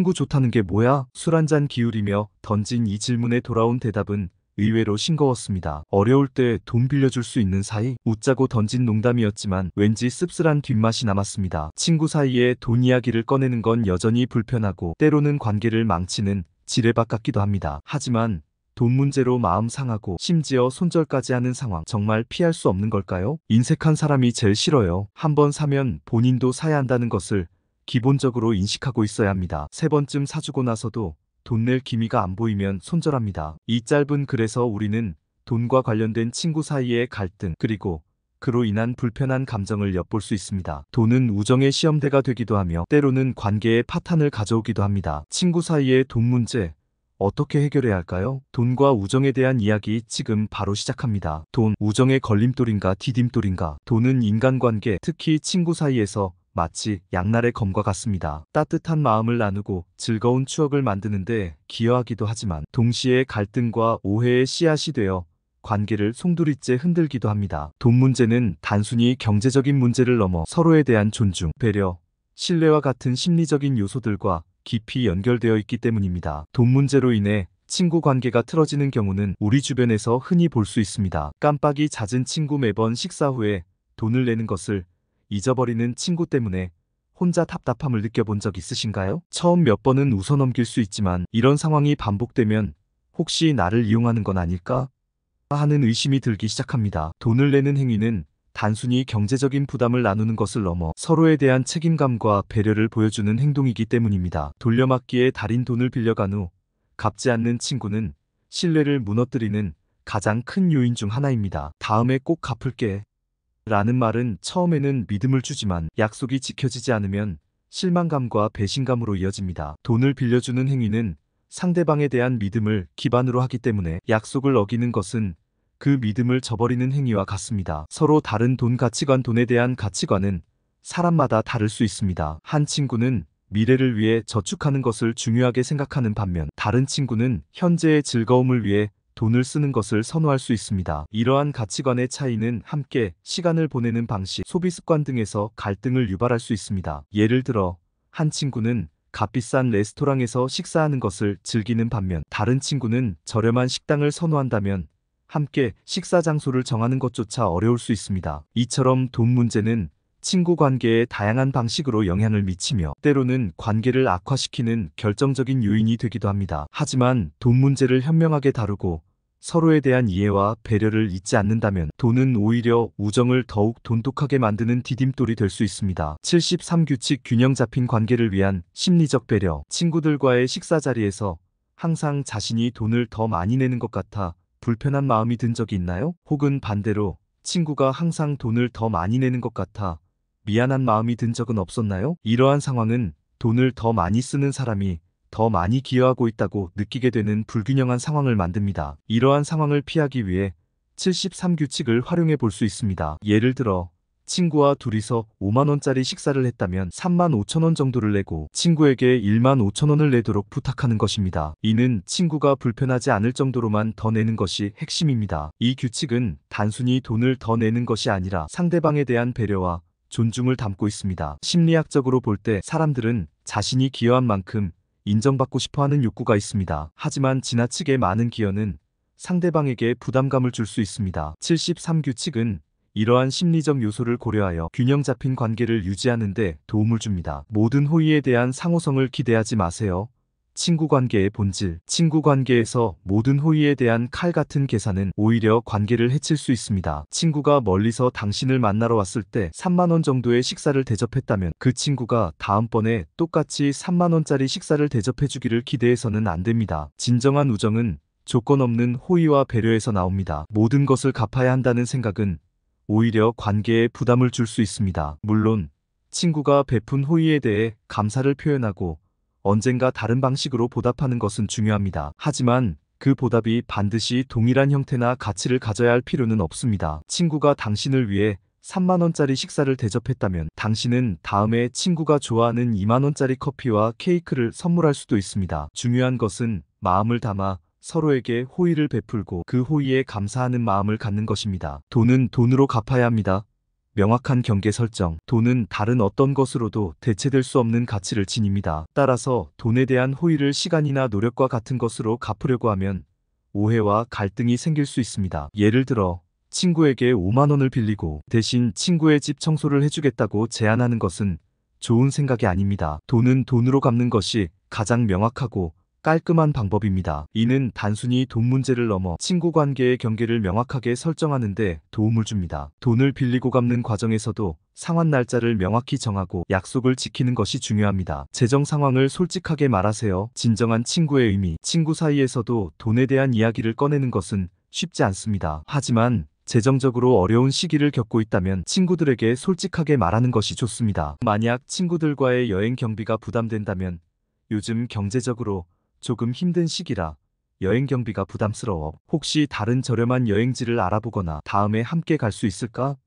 친구 좋다는 게 뭐야? 술 한 잔 기울이며 던진 이 질문에 돌아온 대답은 의외로 싱거웠습니다. 어려울 때 돈 빌려줄 수 있는 사이 웃자고 던진 농담이었지만 왠지 씁쓸한 뒷맛이 남았습니다. 친구 사이에 돈 이야기를 꺼내는 건 여전히 불편하고 때로는 관계를 망치는 지뢰밭 같기도 합니다. 하지만 돈 문제로 마음 상하고 심지어 손절까지 하는 상황 정말 피할 수 없는 걸까요? 인색한 사람이 제일 싫어요. 한번 사면 본인도 사야 한다는 것을 기본적으로 인식하고 있어야 합니다. 세 번쯤 사주고 나서도 돈 낼 기미가 안 보이면 손절합니다. 이 짧은 글에서 우리는 돈과 관련된 친구 사이의 갈등 그리고 그로 인한 불편한 감정을 엿볼 수 있습니다. 돈은 우정의 시험대가 되기도 하며 때로는 관계의 파탄을 가져오기도 합니다. 친구 사이의 돈 문제 어떻게 해결해야 할까요? 돈과 우정에 대한 이야기 지금 바로 시작합니다. 돈, 우정의 걸림돌인가 디딤돌인가 돈은 인간관계, 특히 친구 사이에서 마치 양날의 검과 같습니다. 따뜻한 마음을 나누고 즐거운 추억을 만드는데 기여하기도 하지만 동시에 갈등과 오해의 씨앗이 되어 관계를 송두리째 흔들기도 합니다. 돈 문제는 단순히 경제적인 문제를 넘어 서로에 대한 존중, 배려, 신뢰와 같은 심리적인 요소들과 깊이 연결되어 있기 때문입니다. 돈 문제로 인해 친구 관계가 틀어지는 경우는 우리 주변에서 흔히 볼 수 있습니다. 깜빡이 잦은 친구 매번 식사 후에 돈을 내는 것을 잊어버리는 친구 때문에 혼자 답답함을 느껴본 적 있으신가요? 처음 몇 번은 웃어넘길 수 있지만 이런 상황이 반복되면 혹시 나를 이용하는 건 아닐까 하는 의심이 들기 시작합니다. 돈을 내는 행위는 단순히 경제적인 부담을 나누는 것을 넘어 서로에 대한 책임감과 배려를 보여주는 행동이기 때문입니다. 돌려막기에 달인 돈을 빌려간 후 갚지 않는 친구는 신뢰를 무너뜨리는 가장 큰 요인 중 하나입니다. 다음에 꼭 갚을게 라는 말은 처음에는 믿음을 주지만 약속이 지켜지지 않으면 실망감과 배신감으로 이어집니다. 돈을 빌려주는 행위는 상대방에 대한 믿음을 기반으로 하기 때문에 약속을 어기는 것은 그 믿음을 저버리는 행위와 같습니다. 서로 다른 돈 가치관 돈에 대한 가치관은 사람마다 다를 수 있습니다. 한 친구는 미래를 위해 저축하는 것을 중요하게 생각하는 반면 다른 친구는 현재의 즐거움을 위해 돈을 쓰는 것을 선호할 수 있습니다. 이러한 가치관의 차이는 함께 시간을 보내는 방식, 소비 습관 등에서 갈등을 유발할 수 있습니다. 예를 들어 한 친구는 값비싼 레스토랑에서 식사하는 것을 즐기는 반면 다른 친구는 저렴한 식당을 선호한다면 함께 식사 장소를 정하는 것조차 어려울 수 있습니다. 이처럼 돈 문제는 친구 관계에 다양한 방식으로 영향을 미치며 때로는 관계를 악화시키는 결정적인 요인이 되기도 합니다. 하지만 돈 문제를 현명하게 다루고 서로에 대한 이해와 배려를 잊지 않는다면 돈은 오히려 우정을 더욱 돈독하게 만드는 디딤돌이 될 수 있습니다. 73규칙 균형 잡힌 관계를 위한 심리적 배려 친구들과의 식사 자리에서 항상 자신이 돈을 더 많이 내는 것 같아 불편한 마음이 든 적이 있나요? 혹은 반대로 친구가 항상 돈을 더 많이 내는 것 같아 미안한 마음이 든 적은 없었나요? 이러한 상황은 돈을 더 많이 쓰는 사람이 더 많이 기여하고 있다고 느끼게 되는 불균형한 상황을 만듭니다. 이러한 상황을 피하기 위해 73규칙을 활용해 볼 수 있습니다. 예를 들어 친구와 둘이서 5만원짜리 식사를 했다면 3만 5천원 정도를 내고 친구에게 1만 5천원을 내도록 부탁하는 것입니다. 이는 친구가 불편하지 않을 정도로만 더 내는 것이 핵심입니다. 이 규칙은 단순히 돈을 더 내는 것이 아니라 상대방에 대한 배려와 존중을 담고 있습니다. 심리학적으로 볼 때 사람들은 자신이 기여한 만큼 인정받고 싶어하는 욕구가 있습니다. 하지만 지나치게 많은 기여는 상대방에게 부담감을 줄 수 있습니다. 73규칙은 이러한 심리적 요소를 고려하여 균형 잡힌 관계를 유지하는 데 도움을 줍니다. 모든 호의에 대한 상호성을 기대하지 마세요. 친구 관계의 본질, 친구 관계에서 모든 호의에 대한 칼 같은 계산은 오히려 관계를 해칠 수 있습니다. 친구가 멀리서 당신을 만나러 왔을 때 3만원 정도의 식사를 대접했다면 그 친구가 다음번에 똑같이 3만원짜리 식사를 대접해주기를 기대해서는 안 됩니다. 진정한 우정은 조건 없는 호의와 배려에서 나옵니다. 모든 것을 갚아야 한다는 생각은 오히려 관계에 부담을 줄 수 있습니다. 물론 친구가 베푼 호의에 대해 감사를 표현하고 언젠가 다른 방식으로 보답하는 것은 중요합니다. 하지만 그 보답이 반드시 동일한 형태나 가치를 가져야 할 필요는 없습니다. 친구가 당신을 위해 3만원짜리 식사를 대접했다면 당신은 다음에 친구가 좋아하는 2만원짜리 커피와 케이크를 선물할 수도 있습니다. 중요한 것은 마음을 담아 서로에게 호의를 베풀고 그 호의에 감사하는 마음을 갖는 것입니다. 돈은 돈으로 갚아야 합니다. 명확한 경계 설정, 돈은 다른 어떤 것으로도 대체될 수 없는 가치를 지닙니다. 따라서 돈에 대한 호의를 시간이나 노력과 같은 것으로 갚으려고 하면 오해와 갈등이 생길 수 있습니다. 예를 들어 친구에게 5만 원을 빌리고 대신 친구의 집 청소를 해주겠다고 제안하는 것은 좋은 생각이 아닙니다. 돈은 돈으로 갚는 것이 가장 명확하고 깔끔한 방법입니다. 이는 단순히 돈 문제를 넘어 친구 관계의 경계를 명확하게 설정하는 데 도움을 줍니다. 돈을 빌리고 갚는 과정에서도 상환 날짜를 명확히 정하고 약속을 지키는 것이 중요합니다. 재정 상황을 솔직하게 말하세요. 진정한 친구의 의미, 친구 사이에서도 돈에 대한 이야기를 꺼내는 것은 쉽지 않습니다. 하지만 재정적으로 어려운 시기를 겪고 있다면 친구들에게 솔직하게 말하는 것이 좋습니다. 만약 친구들과의 여행 경비가 부담된다면 요즘 경제적으로 조금 힘든 시기라 여행 경비가 부담스러워 혹시 다른 저렴한 여행지를 알아보거나 다음에 함께 갈 수 있을까?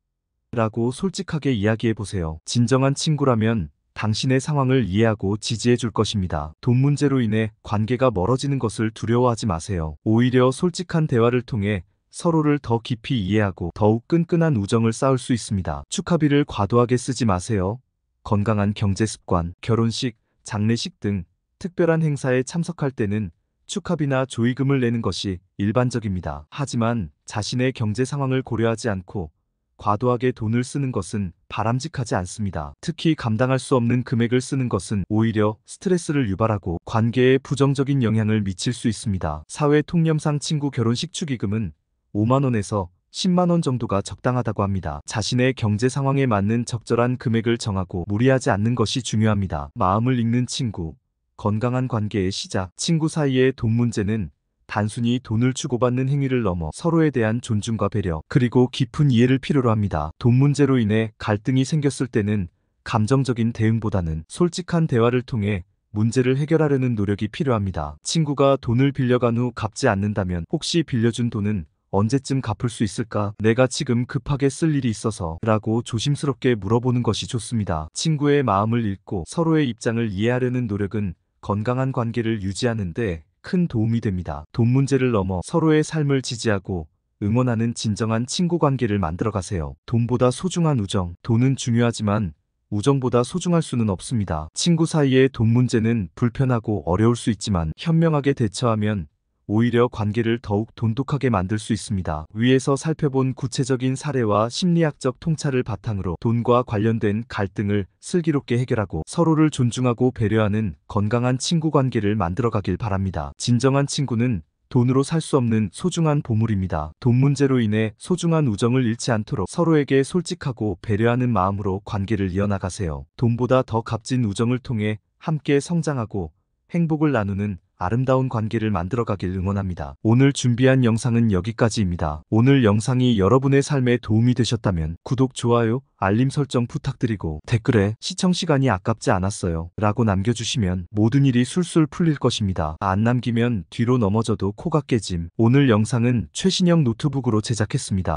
라고 솔직하게 이야기해보세요. 진정한 친구라면 당신의 상황을 이해하고 지지해 줄 것입니다. 돈 문제로 인해 관계가 멀어지는 것을 두려워하지 마세요. 오히려 솔직한 대화를 통해 서로를 더 깊이 이해하고 더욱 끈끈한 우정을 쌓을 수 있습니다. 축하비를 과도하게 쓰지 마세요. 건강한 경제 습관, 결혼식, 장례식 등 특별한 행사에 참석할 때는 축하비나 조의금을 내는 것이 일반적입니다. 하지만 자신의 경제 상황을 고려하지 않고 과도하게 돈을 쓰는 것은 바람직하지 않습니다. 특히 감당할 수 없는 금액을 쓰는 것은 오히려 스트레스를 유발하고 관계에 부정적인 영향을 미칠 수 있습니다. 사회 통념상 친구 결혼식 축의금은 5만원에서 10만원 정도가 적당하다고 합니다. 자신의 경제 상황에 맞는 적절한 금액을 정하고 무리하지 않는 것이 중요합니다. 마음을 읽는 친구 건강한 관계의 시작, 친구 사이의 돈 문제는 단순히 돈을 주고받는 행위를 넘어 서로에 대한 존중과 배려, 그리고 깊은 이해를 필요로 합니다. 돈 문제로 인해 갈등이 생겼을 때는 감정적인 대응보다는 솔직한 대화를 통해 문제를 해결하려는 노력이 필요합니다. 친구가 돈을 빌려간 후 갚지 않는다면 혹시 빌려준 돈은 언제쯤 갚을 수 있을까? 내가 지금 급하게 쓸 일이 있어서 라고 조심스럽게 물어보는 것이 좋습니다. 친구의 마음을 읽고 서로의 입장을 이해하려는 노력은 건강한 관계를 유지하는데 큰 도움이 됩니다. 돈 문제를 넘어 서로의 삶을 지지하고 응원하는 진정한 친구 관계를 만들어 가세요. 돈보다 소중한 우정. 돈은 중요하지만 우정보다 소중할 수는 없습니다. 친구 사이의 돈 문제는 불편하고 어려울 수 있지만 현명하게 대처하면 오히려 관계를 더욱 돈독하게 만들 수 있습니다. 위에서 살펴본 구체적인 사례와 심리학적 통찰을 바탕으로 돈과 관련된 갈등을 슬기롭게 해결하고 서로를 존중하고 배려하는 건강한 친구 관계를 만들어가길 바랍니다. 진정한 친구는 돈으로 살 수 없는 소중한 보물입니다. 돈 문제로 인해 소중한 우정을 잃지 않도록 서로에게 솔직하고 배려하는 마음으로 관계를 이어나가세요. 돈보다 더 값진 우정을 통해 함께 성장하고 행복을 나누는 아름다운 관계를 만들어가길 응원합니다. 오늘 준비한 영상은 여기까지입니다. 오늘 영상이 여러분의 삶에 도움이 되셨다면 구독, 좋아요, 알림 설정 부탁드리고 댓글에 시청시간이 아깝지 않았어요 라고 남겨주시면 모든 일이 술술 풀릴 것입니다. 안 남기면 뒤로 넘어져도 코가 깨짐 오늘 영상은 최신형 노트북으로 제작했습니다.